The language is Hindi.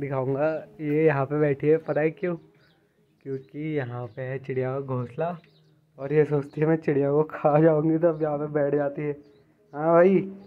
दिखाऊंगा ये यहाँ पे बैठी है पता है क्यों क्योंकि यहाँ पे है चिड़िया का घोंसला और ये सोचती है मैं चिड़िया को खा जाऊंगी तब यहाँ पे बैठ जाती है हाँ भाई